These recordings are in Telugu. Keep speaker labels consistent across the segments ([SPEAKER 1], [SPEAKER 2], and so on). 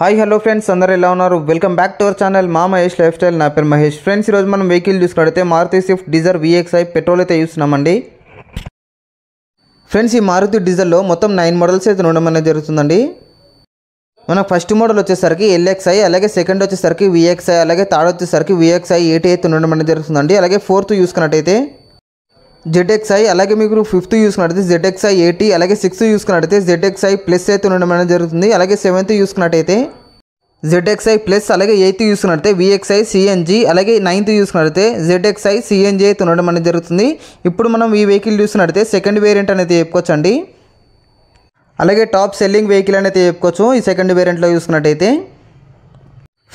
[SPEAKER 1] హాయ్ హలో ఫ్రెండ్స్ అందరూ ఎలా ఉన్నారు welcome back to our channel మా మహేష్ లైఫ్ స్టైల్ నా పేరు మహేష్ ఫ్రెండ్స్ ఈరోజు మనం వెహికల్ చూసుకుంటే Maruti Swift Dzire VXI petrol అయితే చూస్తున్నామండి ఫ్రెండ్స్ ఈ మారుతి డీజర్లో మొత్తం నైన్ మోడల్స్ అయితే ఉండడం అనేది జరుగుతుందండి మన ఫస్ట్ మోడల్ వచ్చేసరికి ఎల్ఎక్స్ఐ అలాగే సెకండ్ వచ్చేసరికి విఎక్స్ఐ అలాగే థర్డ్ వచ్చేసరికి విఎక్స్ఐ ఎయిటీ అయితే ఉండడం అనేది జరుగుతుందండి అలాగే ఫోర్త్ చూసుకున్నట్టయితే జెడ్ఎక్స్ఐ అలాగే మీకు ఫిఫ్త్ చూసుకున్నట్టయితే జెడ్ఎక్స్ఐ ఎయిటీ అలాగే సిక్స్త్ చూసుకున్నట్టయితే జెడ్ఎక్స్ఐ ప్లస్ అయితే ఉండడం అనేది జరుగుతుంది అలాగే సెవెంత్ చూసుకున్నట్టయితే జెడ్ఎక్స్ఐ ప్లస్ అలాగే ఎయిత్ చూసుకున్నట్టయితే విఎక్స్ఐ సిఎన్జి అలాగే నైన్త్ చూసుకున్నట్టయితే జెడ్ఎక్స్ఐ సిఎన్జి అయితే ఉండడం అనేది జరుగుతుంది ఇప్పుడు మనం ఈ వెహికల్ చూసినట్టయితే సెకండ్ వేరియంట్ అనేది చెప్పుకోవచ్చండి అలాగే టాప్ సెల్లింగ్ వెహికల్ అనేది చెప్పుకోవచ్చు ఈ సెకండ్ వేరియంట్లో చూసుకున్నట్టయితే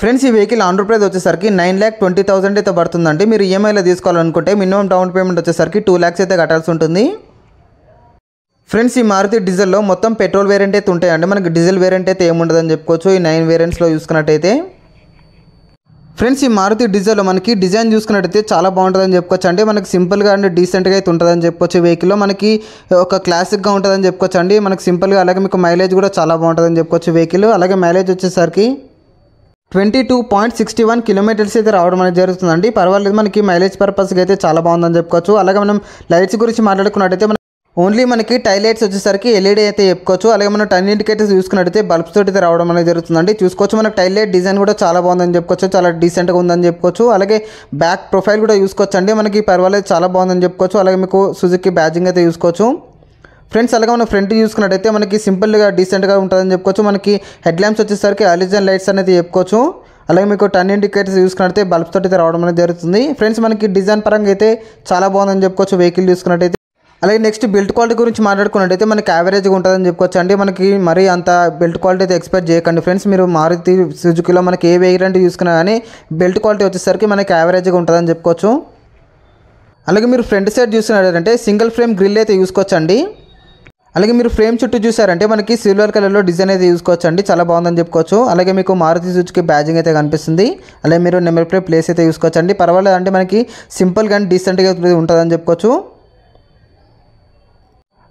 [SPEAKER 1] ఫ్రెండ్స్ ఈ వెహికల్ ఆంధ్రప్రదేశ్ వచ్చేసరికి నైన్ ల్యాక్ ట్వంటీ థౌసండ్ అయితే పడుతుందండి మీరు ఈఎంఐలో e తీసుకోవాలనుకుంటే మినిమం డౌన్ పేమెంట్ వచ్చేసరికి టూ ల్యాక్స్ అయితే కట్టాల్సి ఉంటుంది ఫ్రెండ్స్ ఈ మారుతి డీజిల్లో మొత్తం పెట్రోల్ వేరియంట్ అయితే ఉంటాయండి మనకి డీజిల్ వేరియంట్ అయితే ఏముండదని చెప్పుకోవచ్చు ఈ నైన్ వేరియంట్స్లో చూసుకున్నట్టయితే ఫ్రెండ్స్ ఈ మారుతి డీజిల్లో మనకి డిజైన్ చూసుకున్నట్టయితే చాలా బాగుంటుందని చెప్పుకోవచ్చు అండి మనకి సింపుల్గా అండి డీసెంట్గా అయితే ఉంటుందని చెప్పుకోవచ్చు వెహికల్లో మనకి ఒక క్లాసిక్గా ఉంటుందని చెప్పుకోవచ్చు అండి మనకి సింపుల్గా అలాగే మీకు మైలేజ్ కూడా చాలా బాగుంటుందని చెప్పుకోవచ్చు వెహికల్ అలాగే మైలేజ్ వచ్చేసరికి twenty two point sixty one kilometres అయితే రావడం అనేది జరుగుతుందండి పర్వాలేదు మనకి మైలేజ్ పర్పస్కి అయితే చాలా బాగుందని చెప్పుకోవచ్చు అలాగే మనం లైట్స్ గురించి మాట్లాడుకున్నట్టయితే మనం ఓన్లీ మనకి టైలైట్స్ వచ్చేసరికి ఎల్ఈడి e అయితే చెప్పుకోవచ్చు అలాగే మనం టర్న్ ఇండికేటర్స్ చూసుకున్నట్టయితే బల్బ్స్ తోటి అయితే రావడం అనేది జరుగుతుందండి చూసుకోవచ్చు మనకి టైలైట్ డిజైన్ కూడా చాలా బాగుందని చెప్పుకోవచ్చు చాలా డీసెంట్గా ఉందని చెప్పుకోవచ్చు అలాగే బ్యాక్ ప్రొఫైల్ కూడా చూసుకోవచ్చు అండి మనకి పర్వాలేదు చాలా బాగుందని చెప్పుకోవచ్చు అలాగే మీకు సుజుకి బ్యాజింగ్ అయితే చూసుకోవచ్చు ఫ్రెండ్స్ అలాగే మనం ఫ్రంట్ చూసుకున్నట్టయితే మనకి సింపుల్గా డీసెంట్గా ఉంటుందని చెప్పుకోవచ్చు మనకి హెడ్ ల్యాంప్స్ వచ్చేసరికి అలిజన్ లైట్స్ అనేది చెప్పుకోవచ్చు అలాగే మీకు టర్న్ ఇండికేటర్స్ చూసుకున్నట్టయితే బల్బ్స్ తోటి రావడం అనేది జరుగుతుంది ఫ్రెండ్స్ మనకి డిజైన్ పరంగా అయితే చాలా బాగుందని చెప్పుకోవచ్చు వెహికల్ చూసుకున్నట్టయితే అలాగే నెక్స్ట్ బిల్ట్ క్వాలిటీ గురించి మాట్లాడుకున్నట్టయితే మనకి యావరేజ్గా ఉంటుందని చెప్పుకోవచ్చు అండి మనకి మరీ అంత బెల్ట్ క్వాలిటీ అయితే ఎక్స్పెక్ట్ చేయకండి ఫ్రెండ్స్ మీరు మారుతి సుజుకిలో మనకి ఏ వేరియంట్ చూసుకున్నా కానీ బెల్ట్ క్వాలిటీ వచ్చేసరికి మనకి యావరేజ్గా ఉంటుందని చెప్పుకోవచ్చు అలాగే మీరు ఫ్రంట్ సైడ్ అంటే సింగిల్ ఫ్రేమ్ గ్రిల్ అయితే అండి అలాగే మీరు ఫ్రేమ్ చుట్టూ చూసారంటే మనకి సిల్వర్ కలర్లో డిజైన్ అయితే చూసుకోవచ్చు అండి చాలా బాగుందని చెప్పుకోవచ్చు అలాగే మీకు మారుతి సుజుకి బ్యాజింగ్ అయితే కనిపిస్తుంది అలాగే మీరు నెంబర్ ప్లేట్ ప్లేస్ అయితే చూసుకోవచ్చు అండి పర్వాలేదు అంటే మనకి సింపుల్ కానీ డీసెంట్గా ఉంటుందని చెప్పుకోవచ్చు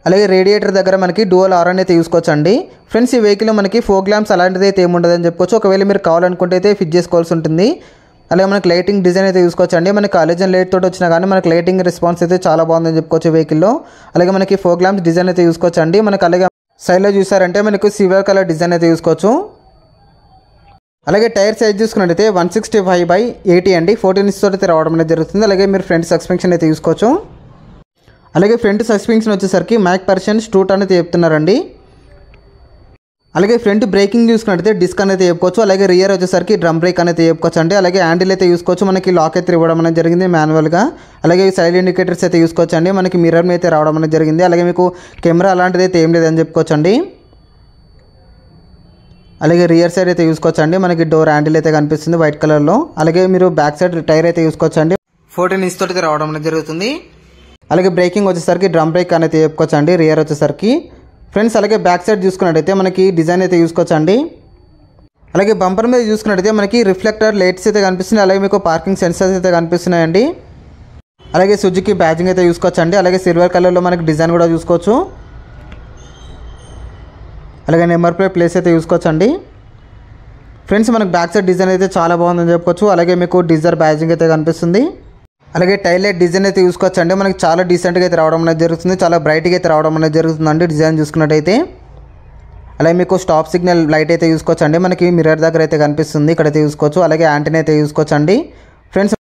[SPEAKER 1] అలాగే రేడియేటర్ దగ్గర మనకి డూయల్ ఆర్ అయితే చూసుకోవచ్చు అండి ఫ్రెండ్స్ ఈ వెహికల్ మనకి ఫోర్ గ్లామ్స్ అలాంటిది అయితే ఏముండదని చెప్పుకోవచ్చు ఒకవేళ మీరు కావాలనుకుంటే అయితే ఫిట్ చేసుకోవాల్సి ఉంటుంది అలాగే మనకి లైటింగ్ డిజైన్ అయితే చూసుకోవచ్చు అండి మనకి అలిజన్ లైట్ తోటి వచ్చినా కానీ మనకి లైటింగ్ రెస్పాన్స్ అయితే చాలా బాగుందని చెప్పుకోవచ్చు వెహికల్లో అలాగే మనకి ఫోర్ గ్లామ్స్ డిజైన్ అయితే చూసుకోవచ్చు అండి మనకి అలాగే సైడ్లో చూసారంటే మనకు సివర్ కలర్ డిజైన్ అయితే చూసుకోవచ్చు అలాగే టైర్ సైజ్ చూసుకున్నట్టయితే one sixty five by eighty అండి ఫోర్టీన్ ఇంచ్ తోటి రావడం అనేది జరుగుతుంది అలాగే మీరు ఫ్రంట్ సస్పెన్షన్ అయితే తీసుకోవచ్చు అలాగే ఫ్రంట్ సస్పెన్షన్ వచ్చేసరికి మ్యాక్ పర్సెంట్ టూ టన్ అయితే చెప్తున్నారండి అలాగే ఫ్రంట్ బ్రేకింగ్ చూసుకున్నట్టు డిస్క్ అనేది చెప్పుకోవచ్చు అలాగే రియర్ వచ్చేసరికి డ్రమ్ బ్రేక్ అనేది చెప్పుకోవచ్చు అండి అలాగే హ్యాండిల్ అయితే చూసుకోవచ్చు మనకి లాక్ అయితే ఇవ్వడం అనేది జరిగింది మాన్యువల్గా అలాగే సైడ్ ఇండికేటర్స్ అయితే చూసుకోవచ్చు అండి మనకి మిర్రర్ అయితే రావడం అనేది జరిగింది అలాగే మీకు కెమెరా అలాంటిది అయితే ఏం లేదని చెప్పుకోవచ్చు అండి అలాగే రియర్ సైడ్ అయితే చూసుకోవచ్చు అండి మనకి డోర్ హ్యాండిల్ అయితే కనిపిస్తుంది వైట్ కలర్లో అలాగే మీరు బ్యాక్ సైడ్ టైర్ అయితే చూసుకోవచ్చు అండి ఫోర్టీన్ ఇంచ్ తోటి రావడం అనేది జరుగుతుంది అలాగే బ్రేకింగ్ వచ్చేసరికి డ్రమ్ బ్రేక్ అనేది చెప్పుకోవచ్చు అండి రియర్ వచ్చేసరికి ఫ్రెండ్స్ అలాగే బ్యాక్ సైడ్ చూసుకున్నట్టయితే మనకి డిజైన్ అయితే చూసుకోవచ్చండి అలాగే బంపర్ మీద చూసుకున్నట్టయితే మనకి రిఫ్లెక్టర్ లైట్స్ అయితే కనిపిస్తున్నాయి అలాగే మీకు పార్కింగ్ సెన్సర్స్ అయితే కనిపిస్తున్నాయండి అలాగే సుజుకి బ్యాజింగ్ అయితే చూసుకోవచ్చండి అలాగే సిల్వర్ కలర్లో మనకి డిజైన్ కూడా చూసుకోవచ్చు అలాగే నెంబర్ ప్లేట్ ప్లేస్ అయితే చూసుకోవచ్చండి ఫ్రెండ్స్ మనకు బ్యాక్ సైడ్ డిజైన్ అయితే చాలా బాగుందని చెప్పుకోవచ్చు అలాగే మీకు డిజర్ బ్యాజింగ్ అయితే కనిపిస్తుంది అలాగే టైలెట్ డిజైన్ అయితే తీసుకోవచ్చు అండి మనకి చాలా డీసెంట్గా అయితే రావడం అనేది జరుగుతుంది చాలా బ్రైట్గా అయితే రావడం అనేది జరుగుతుంది అండి డిజైన్ చూసుకున్నట్టయితే అలాగే మీకు స్టాప్ సిగ్నల్ లైట్ అయితే చూసుకోవచ్చు అండి మనకి మిర్రర్ దగ్గర అయితే కనిపిస్తుంది ఇక్కడైతే చూసుకోవచ్చు అలాగే యాంటీనా అయితే చూసుకోవచ్చు అండి ఫ్రెండ్స్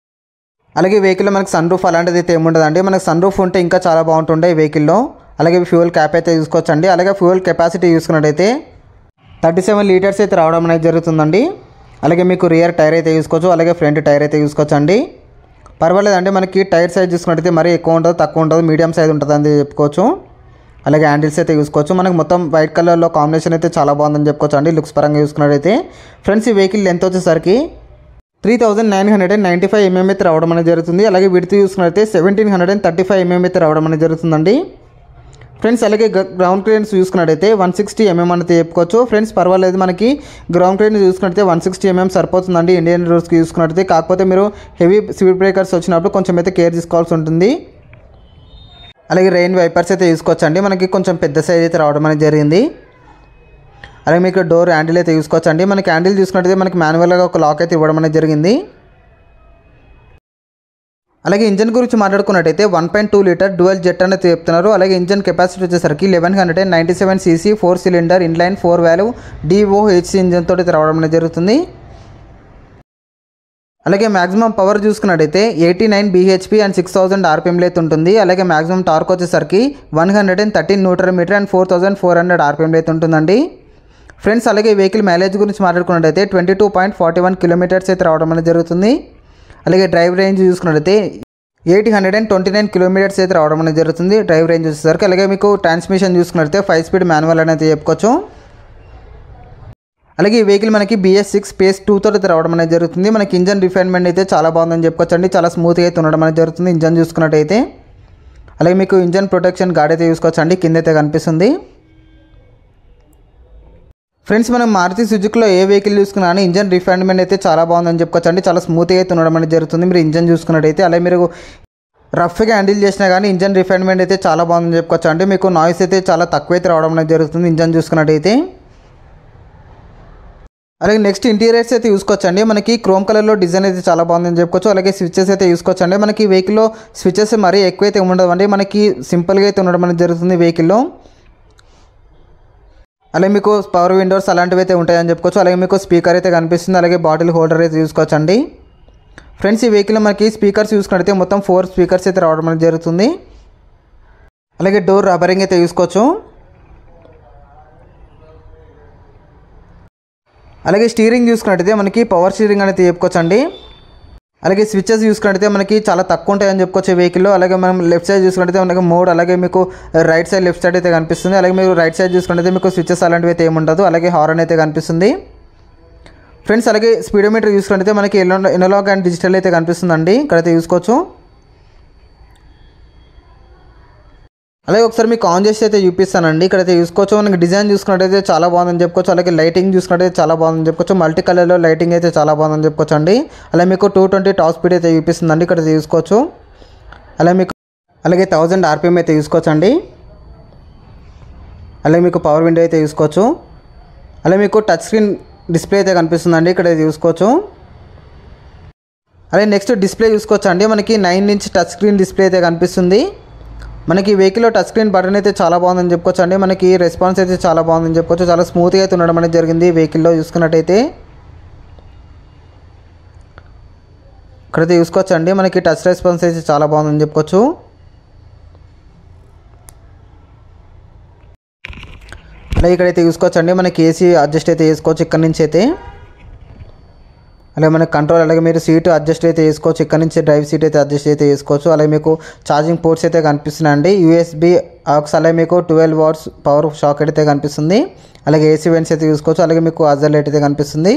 [SPEAKER 1] అలాగే వెహికల్లో మనకి సన్ రూఫ్ అలాంటిది అయితే ఏముండదండి మనకి సన్ రూఫ్ ఉంటే ఇంకా చాలా బాగుంటుండే ఈ వెహికల్లో అలాగే ఫ్యూయల్ క్యాప్ అయితే చూసుకోవచ్చు అండి అలాగే ఫ్యూయల్ కెపాసిటీ చూసుకున్నట్టయితే థర్టీ సెవెన్ లీటర్స్ అయితే రావడం అనేది జరుగుతుందండి అలాగే మీకు రియర్ టైర్ అయితే చూసుకోవచ్చు అలాగే ఫ్రంట్ టైర్ అయితే చూసుకోవచ్చు అండి పర్వాలేదు అంటే మనకి టైర్ సైజ్ చూసుకున్నట్టయితే మరీ ఎక్కువ ఉండదు తక్కువ ఉండదు మీడియం సైజ్ ఉంటుంది అని చెప్పుకోవచ్చు అలాగే హ్యాండిల్స్ అయితే చూసుకోవచ్చు మనకు మొత్తం వైట్ కలర్లో కాంబినేషన్ అయితే చాలా బాగుందని చెప్పుకోవచ్చు అండి లుక్స్ పరంగా చూసుకున్నట్టయితే ఫ్రెండ్స్ ఈ వెహికల్ లెంత్ వచ్చేసరికి three thousand nine hundred and ninety five MM అయితే రావడం అనేది జరుగుతుంది అలాగే విడితే చూసుకున్నట్టయితే seventeen hundred and thirty five MM అయితే రావడం అనేది జరుగుతుందండి ఫ్రెండ్స్ అలాగే గ్రౌండ్ క్రేన్స్ చూసుకున్నట్టయితే వన్ సిక్స్టీ ఎంఎం అనేది చెప్పుకోవచ్చు ఫ్రెండ్స్ పర్వాలేదు మనకి గ్రౌండ్ క్రేన్ చూసుకున్నట్టయితే వన్ సిక్స్టీ ఎంఎం సరిపోతుందండి ఇండియన్ రోడ్స్కి చూసుకున్నట్టయితే కాకపోతే మీరు హెవీ స్పీడ్ బ్రేకర్స్ వచ్చినప్పుడు కొంచెం అయితే కేర్ తీసుకోవాల్సి ఉంటుంది అలాగే రెయిన్ వైపర్స్ అయితే తీసుకోవచ్చండి మనకి కొంచెం పెద్ద సైజ్ అయితే రావడం అనేది జరిగింది అలాగే మీకు డోర్ హ్యాండిల్ అయితే తీసుకోవచ్చండి మనకి హ్యాండిల్ చూసుకున్నట్టయితే మనకి మాన్యువల్గా ఒక లాక్ అయితే ఇవ్వడం అనేది జరిగింది అలాగే ఇంజన్ గురించి మాట్లాడుకున్నట్టయితే one point two litre dual jet అనేది చెప్తున్నారు అలాగే ఇంజన్ కెపాసిటీ వచ్చేసరికి eleven hundred and ninety seven CC four cylinder inline four valve DOHC engine తోటి రావడం జరుగుతుంది అలాగే మాక్సిమం పవర్ చూసుకున్నట్టయితే eighty nine BHP and six thousand RPM లైతే ఉంటుంది అలాగే మాక్సిమం టార్క్ వచ్చేసరికి one hundred and thirteen newton metre and four thousand four hundred RPM లైతే ఉంటుందండి ఫ్రెండ్స్ అలాగే వెహికల్ మైలేజ్ గురించి మాట్లాడుకున్నట్టయితే twenty two point forty one kilometres అయితే రావడం అనేది జరుగుతుంది అలాగే డ్రైవ్ రేంజ్ చూసుకున్నట్లయితే eight hundred and twenty nine kilometres అయితే రావడం అనేది జరుగుతుంది డ్రైవ్ రేంజ్ వచ్చేసరికి అలాగే మీకు ట్రాన్స్మిషన్ చూసుకున్నట్లయితే ఫైవ్ స్పీడ్ మాన్యువల్ అనేది చెప్పుకోవచ్చు అలాగే ఈ వెహికల్ మనకి బిఎస్ సిక్స్ పేస్ టూ తోటి రావడం అనేది జరుగుతుంది మనకి ఇంజన్ రిఫైన్మెంట్ అయితే చాలా బాగుందని చెప్పుకోవచ్చండి చాలా స్మూత్గా అయితే ఉండడం అనేది జరుగుతుంది ఇంజన్ చూసుకున్నట్టయితే అలాగే మీకు ఇంజన్ ప్రొటెక్షన్ గార్డ్ అయితే చూసుకోవచ్చండి కింద అయితే కనిపిస్తుంది ఫ్రెండ్స్ మనం మారుతి సుజుక్లో ఏ వెహికల్ చూసుకున్నా కానీ ఇంజన్ రిఫైన్మెంట్ అయితే చాలా బాగుందని చెప్పుకోవచ్చు అండి చాలా స్మూత్గా అయితే ఉండడం అనేది జరుగుతుంది మీరు ఇంజన్ చూసుకున్నట్టయితే అలాగే మీరు రఫ్గా హ్యాండిల్ చేసినా కానీ ఇంజన్ రిఫైన్మెంట్ అయితే చాలా బాగుందని చెప్పుకోవచ్చు అండి మీకు నాయిస్ అయితే చాలా తక్కువ అయితే రావడం అనేది జరుగుతుంది ఇంజన్ చూసుకున్నట్టయితే అలాగే నెక్స్ట్ ఇంటీరియర్స్ అయితే చూసుకోవచ్చండి మనకి క్రోమ్ కలర్లో డిజైన్ అయితే చాలా బాగుందని చెప్పుకోవచ్చు అలాగే స్విచ్చెస్ అయితే చూసుకోవచ్చండి మనకి వెహికల్లో స్విచ్చెస్ మరీ ఎక్కువైతే అండి మనకి సింపుల్గా అయితే ఉండడం అనేది జరుగుతుంది వెహికల్లో అలాగే మీకు పవర్ విండోస్ అలాంటివి అయితే ఉంటాయని చెప్పుకోవచ్చు అలాగే మీకు స్పీకర్ అయితే కనిపిస్తుంది అలాగే బాటిల్ హోల్డర్ అయితే చూసుకోవచ్చు అండి ఫ్రెండ్స్ ఈ వెహికల్ మనకి స్పీకర్స్ చూసుకున్నట్టయితే మొత్తం ఫోర్ స్పీకర్స్ అయితే రావడం జరుగుతుంది అలాగే డోర్ రబ్బరింగ్ అయితే చూసుకోవచ్చు అలాగే స్టీరింగ్ చూసుకున్నట్టయితే మనకి పవర్ స్టీరింగ్ అనేది చెప్పుకోవచ్చండి అలాగే స్విచ్చెస్ చూసుకున్నట్టయితే మనకి చాలా తక్కువ ఉంటాయని చెప్పుకోవచ్చు వెహికల్లో అలాగే మనం లెఫ్ట్ సైడ్ చూసుకుంటే మనకి మోడ్ అలాగే మీకు రైట్ సైడ్ లెఫ్ట్ సైడ్ అయితే కనిపిస్తుంది అలాగే మీరు రైట్ సైడ్ చూసుకున్నట్టయితే మీకు స్విచ్చెస్ అలాంటివి అయితే ఏముండదు అలాగే హార్న్ అయితే కనిపిస్తుంది ఫ్రెండ్స్ అలాగే స్పీడోమీటర్ చూసుకున్నట్టయితే మనకి ఎనలాగ్ అండ్ డిజిటల్ అయితే కనిపిస్తుందండి ఇక్కడైతే చూసుకోవచ్చు అలాగే ఒకసారి మీకు ఆన్ చేసి అయితే చూపిస్తానండి ఇక్కడైతే చూసుకోవచ్చు మనకి డిజైన్ చూసుకున్నట్టయితే చాలా బాగుందని చెప్పుకోవచ్చు అలాగే లైటింగ్ చూసుకున్నట్టయితే చాలా బాగుందని చెప్పుకోవచ్చు మల్టీ కలర్లో లైటింగ్ అయితే చాలా బాగుందని చెప్పుకోవచ్చు అండి అలా మీకు టూ ట్వంటీ టాప్ స్పీడ్ అయితే చూపిస్తుందండి ఇక్కడ చూసుకోవచ్చు అలా మీకు అలాగే థౌజండ్ ఆర్పిఎం అయితే చూసుకోవచ్చు అండి అలాగే మీకు పవర్ విండో అయితే చూసుకోవచ్చు అలాగే మీకు టచ్ స్క్రీన్ డిస్ప్లే అయితే కనిపిస్తుందండి ఇక్కడ చూసుకోవచ్చు అలాగే నెక్స్ట్ డిస్ప్లే చూసుకోవచ్చు అండి మనకి nine inch touch screen display అయితే కనిపిస్తుంది మనకి వెహికల్లో టచ్ స్క్రీన్ బటన్ అయితే చాలా బాగుందని చెప్పుకోవచ్చు అండి మనకి రెస్పాన్స్ అయితే చాలా బాగుందని చెప్పుకోవచ్చు చాలా స్మూత్గా అయితే ఉండడం అనేది జరిగింది వెహికల్లో చూసుకున్నట్టయితే ఇక్కడైతే చూసుకోవచ్చు అండి మనకి టచ్ రెస్పాన్స్ అయితే చాలా బాగుందని చెప్పుకోవచ్చు అలాగే ఇక్కడైతే చూసుకోవచ్చు అండి మనకి ఏసీ అడ్జస్ట్ అయితే చేసుకోవచ్చు ఇక్కడ నుంచి అయితే అలాగే మనకి కంట్రోల్ అలాగే మీరు సీటు అడ్జస్ట్ అయితే వేసుకోవచ్చు ఇక్కడ నుంచి డ్రైవ్ సీట్ అయితే అడ్జస్ట్ అయితే చేసుకోవచ్చు అలాగే మీకు ఛార్జింగ్ పోర్ట్స్ అయితే కనిపిస్తున్నాయండి యూఎస్బి అలాగే మీకు ట్వెల్వ్ వాట్స్ పవర్ షాక్ అయితే కనిపిస్తుంది అలాగే ఏసీ వెంట్స్ అయితే చూసుకోవచ్చు అలాగే మీకు అజర్ లైట్ అయితే కనిపిస్తుంది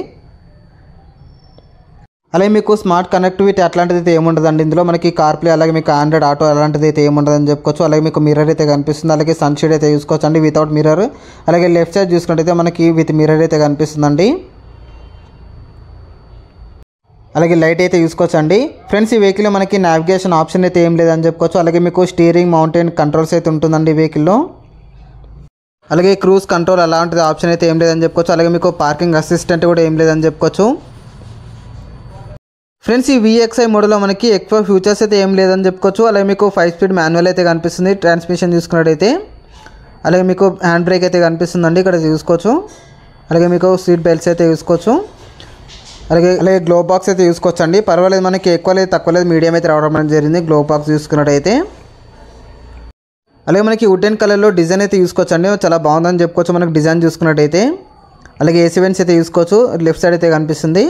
[SPEAKER 1] అలాగే మీకు స్మార్ట్ కనెక్టివిటీ అట్లాంటిది అయితే ఏముండదండి ఇందులో మనకి కార్ప్లే అలాగే మీకు ఆండ్రాయిడ్ ఆటో అలాంటిది అయితే ఏముండదని చెప్పుకోవచ్చు అలాగే మీకు మిర్రర్ అయితే కనిపిస్తుంది అలాగే సన్షేడ్ అయితే చూసుకోవచ్చు అండి వితౌట్ మిర్రర్ అలాగే లెఫ్ట్ సైడ్ చూసుకుంటే మనకి విత్ మిర్రర్ అయితే కనిపిస్తుందండి అలాగే లైట్ అయితే చూసుకోవచ్చు అండి ఫ్రెండ్స్ ఈ వెహికల్లో మనకి నావిగేషన్ ఆప్షన్ అయితే ఏం లేదని చెప్పుకోవచ్చు అలాగే మీకు స్టీరింగ్ మౌంటైన్ కంట్రోల్స్ అయితే ఉంటుందండి ఈ వెహికల్లో అలాగే క్రూజ్ కంట్రోల్ అలాంటిది ఆప్షన్ అయితే ఏం లేదని చెప్పుకోవచ్చు అలాగే మీకు పార్కింగ్ అసిస్టెంట్ కూడా ఏం లేదని చెప్పుకోవచ్చు ఫ్రెండ్స్ ఈ విఎక్స్ఐ మోడల్లో మనకి ఎక్కువ ఫ్యూచర్స్ అయితే ఏం లేదని చెప్పుకోవచ్చు అలాగే మీకు ఫైవ్ స్పీడ్ మాన్యువల్ అయితే కనిపిస్తుంది ట్రాన్స్మిషన్ చూసుకున్నట్టయితే అలాగే మీకు హ్యాండ్ బ్రేక్ అయితే కనిపిస్తుందండి ఇక్కడ చూసుకోవచ్చు అలాగే మీకు సీట్ బెల్ట్స్ అయితే చూసుకోవచ్చు అలాగే అలాగే గ్లో బాక్స్ అయితే చూసుకోవచ్చండి పర్వాలేదు మనకి ఎక్కువ లేదు తక్కువ లేదు మీడియం అయితే రావడం జరిగింది గ్లో బాక్స్ చూసుకున్నట్టయితే అలాగే మనకి వుడెన్ కలర్లో డిజైన్ అయితే చూసుకోవచ్చండి చాలా బాగుందని చెప్పుకోవచ్చు మనకి డిజైన్ చూసుకున్నట్టయితే అలాగే ఏసీ వెన్స్ అయితే చూసుకోవచ్చు లెఫ్ట్ సైడ్ అయితే కనిపిస్తుంది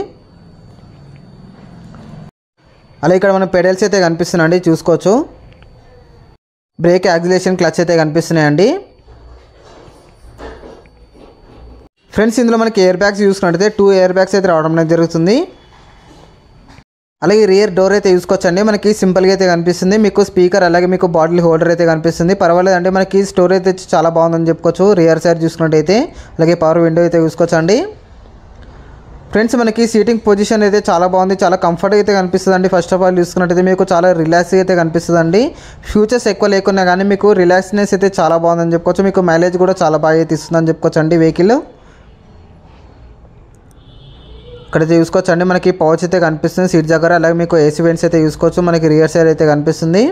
[SPEAKER 1] అలాగే ఇక్కడ మన పెడల్స్ అయితే కనిపిస్తున్నాయండి చూసుకోవచ్చు బ్రేక్ యాక్సిలేషన్ క్లచ్ అయితే కనిపిస్తున్నాయండి ఫ్రెండ్స్ ఇందులో మనకి ఎయిర్ బ్యాగ్స్ చూసుకున్నట్టయితే టూ ఎయిర్ బ్యాగ్స్ అయితే రావడం అనేది జరుగుతుంది అలాగే రియర్ డోర్ అయితే చూసుకోవచ్చండి మనకి సింపుల్గా అయితే కనిపిస్తుంది మీకు స్పీకర్ అలాగే మీకు బాటిల్ హోల్డర్ అయితే కనిపిస్తుంది పర్వాలేదు అంటే మనకి స్టోరేజ్ అయితే చాలా బాగుందని చెప్పుకోవచ్చు రియర్ సైడ్ చూసుకున్నట్టయితే అలాగే పవర్ విండో అయితే చూసుకోవచ్చండి ఫ్రెండ్స్ మనకి సీటింగ్ పొజిషన్ అయితే చాలా బాగుంది చాలా కంఫర్ట్గా అయితే కనిపిస్తుంది ఫస్ట్ ఆఫ్ ఆల్ చూసుకున్నట్టయితే మీకు చాలా రిలాక్స్గా అయితే కనిపిస్తుంది ఫ్యూచర్స్ ఎక్కువ లేకున్నా కానీ మీకు రిలాక్స్నెస్ అయితే చాలా బాగుందని చెప్పుకోవచ్చు మీకు మైలేజ్ కూడా చాలా బాగా అయితే ఇస్తుందని చెప్పుకోవచ్చు అండి వెహికల్ ఇక్కడ చూసుకోవచ్చు అండి మనకి పౌచ్ అయితే కనిపిస్తుంది సీట్ దగ్గర అలాగే మీకు ఏసీ వెంట్స్ అయితే చూసుకోవచ్చు మనకి రియర్ సైడ్ అయితే కనిపిస్తుంది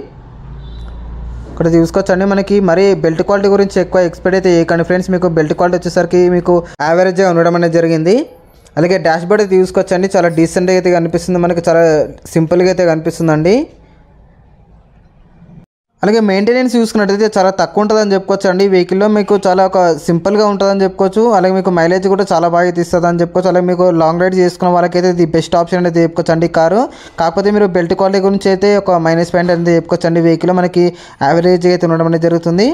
[SPEAKER 1] ఇక్కడ చూసుకోవచ్చు అండి మనకి మరి బెల్ట్ క్వాలిటీ గురించి ఎక్కువ ఎక్స్పెక్ట్ అయితే చేయకండి ఫ్రెండ్స్ మీకు బెల్ట్ క్వాలిటీ వచ్చేసరికి మీకు యావరేజ్గా ఉండడం అనేది జరిగింది అలాగే డాష్ బోర్డ్ అయితే చూసుకోవచ్చండి చాలా డీసెంట్గా అయితే కనిపిస్తుంది మనకి చాలా సింపుల్గా అయితే కనిపిస్తుందండి అలాగే మెయింటెనెన్స్ చూసుకున్నట్టయితే చాలా తక్కువ ఉంటుందని చెప్పుకోవచ్చు అండి ఈ వెహికల్లో మీకు చాలా ఒక సింపుల్గా ఉంటుందని చెప్పుకోవచ్చు అలాగే మీకు మైలేజ్ కూడా చాలా బాగా తీస్తుంది అని చెప్పుకోవచ్చు అలాగే మీకు లాంగ్ రైడ్ చేసుకున్న వాళ్ళకైతే ఇది బెస్ట్ ఆప్షన్ అనేది చెప్పుకోవచ్చు అండి కారు కాకపోతే మీరు బెల్ట్ క్వాలిటీ గురించి అయితే ఒక మైనస్ పాయింట్ అనేది చెప్పుకోవచ్చు అండి వెహికల్లో మనకి యావరేజ్ అయితే ఉండడం అనేది జరుగుతుంది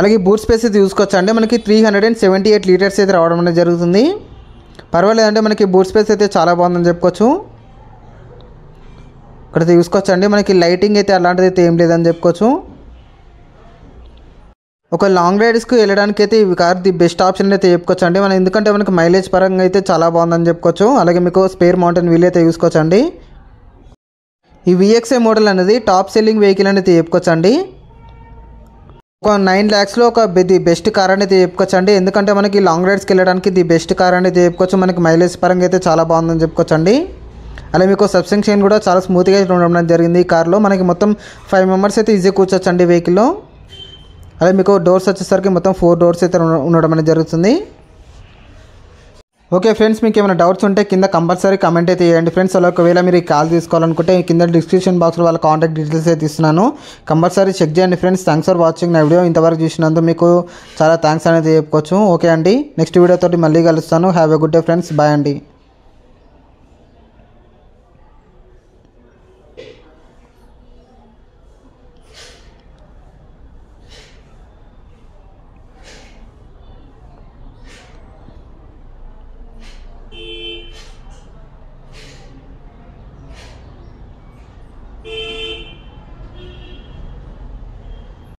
[SPEAKER 1] అలాగే బూట్ స్పేస్ అయితే చూసుకోవచ్చు అండి మనకి three hundred and seventy eight litres అయితే రావడం అనేది జరుగుతుంది పర్వాలేదంటే మనకి బూట్ స్పేస్ అయితే చాలా బాగుందని చెప్పుకోవచ్చు ఇక్కడ చూసుకోవచ్చండి మనకి లైటింగ్ అయితే అలాంటిది అయితే ఏం లేదని చెప్పుకోవచ్చు ఒక లాంగ్ రైడ్స్కి వెళ్ళడానికి అయితే ఈ కార్ ది బెస్ట్ ఆప్షన్ అయితే చెప్పుకోవచ్చు అండి మనం ఎందుకంటే మనకి మైలేజ్ పరంగా అయితే చాలా బాగుందని చెప్పుకోవచ్చు అలాగే మీకు స్పేర్ మౌంటైన్ వీల్ అయితే చూసుకోవచ్చు అండి ఈ విఎక్స్ఏ మోడల్ అనేది టాప్ సెల్లింగ్ వెహికల్ అనేది చెప్పుకోవచ్చు అండి ఒక నైన్ ల్యాక్స్లో ఒక ది బెస్ట్ కార్ అనేది చెప్పుకోవచ్చు అండి ఎందుకంటే మనకి లాంగ్ రైడ్స్కి వెళ్ళడానికి ది బెస్ట్ కార్ అనేది చెప్పుకోవచ్చు మనకి మైలేజ్ పరంగా అయితే చాలా బాగుందని చెప్పుకోవచ్చు అండి అలా మీకు సబ్స్టెన్షన్ కూడా చాలా స్మూత్గా ఉండడం జరిగింది ఈ కార్లో మనకి మొత్తం ఫైవ్ మెంబర్స్ అయితే ఈజీ కూర్చోవచ్చు అండి వెహికల్లో అదే మీకు డోర్స్ వచ్చేసరికి మొత్తం ఫోర్ డోర్స్ అయితే ఉండడం అనేది జరుగుతుంది ఓకే ఫ్రెండ్స్ మీకు ఏమైనా డౌట్స్ ఉంటే కింద కంపల్సరీ కమెంట్ అయితే చేయండి ఫ్రెండ్స్ అలా ఒకవేళ మీరు ఈ కాల్ తీసుకోవాలనుకుంటే కింద డిస్క్రిప్షన్ బాక్స్లో వాళ్ళ కాంటాక్ట్ డీటెయిల్స్ అయితే ఇస్తున్నాను కంపల్సరీ చెక్ చేయండి ఫ్రెండ్స్ థ్యాంక్స్ ఫర్ వాచింగ్ నా వీడియో ఇంతవరకు చూసినందుకు మీకు చాలా థ్యాంక్స్ అనేది చెప్పుకోవచ్చు ఓకే అండి నెక్స్ట్ వీడియోతో మళ్ళీ కలుస్తాను have a good day friends bye అండి